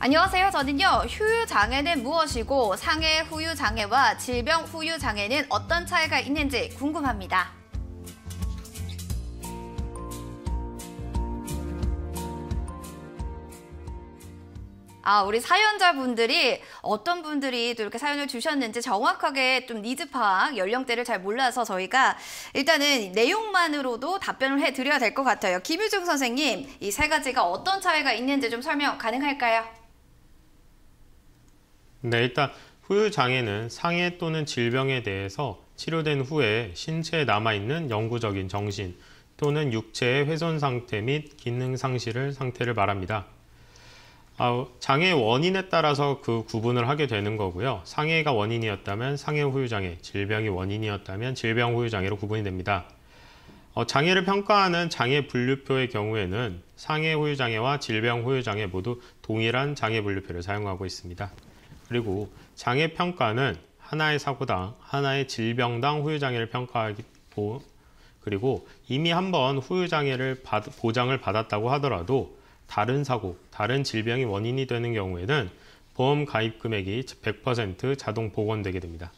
안녕하세요. 저는요, 휴유장애는 무엇이고 상해 후유장애와 질병 후유장애는 어떤 차이가 있는지 궁금합니다. 아, 우리 사연자분들이 어떤 분들이 또 이렇게 사연을 주셨는지 정확하게 좀 니즈파악, 연령대를 잘 몰라서 저희가 일단은 내용만으로도 답변을 해드려야 될 것 같아요. 김유중 선생님, 이 세 가지가 어떤 차이가 있는지 좀 설명 가능할까요? 네, 일단 후유장애는 상해 또는 질병에 대해서 치료된 후에 신체에 남아있는 영구적인 정신 또는 육체의 훼손 상태 및 기능 상실을 상태를 말합니다. 아, 장애 원인에 따라서 그 구분을 하게 되는 거고요. 상해가 원인이었다면 상해 후유장애, 질병이 원인이었다면 질병 후유장애로 구분이 됩니다. 어, 장애를 평가하는 장애 분류표의 경우에는 상해 후유장애와 질병 후유장애 모두 동일한 장애 분류표를 사용하고 있습니다. 그리고 장애 평가는 하나의 사고당, 하나의 질병당 후유장애를 평가하고 그리고 이미 한번 후유장애를 받, 보장을 받았다고 하더라도 다른 사고, 다른 질병이 원인이 되는 경우에는 보험 가입 금액이 100% 자동 복원되게 됩니다.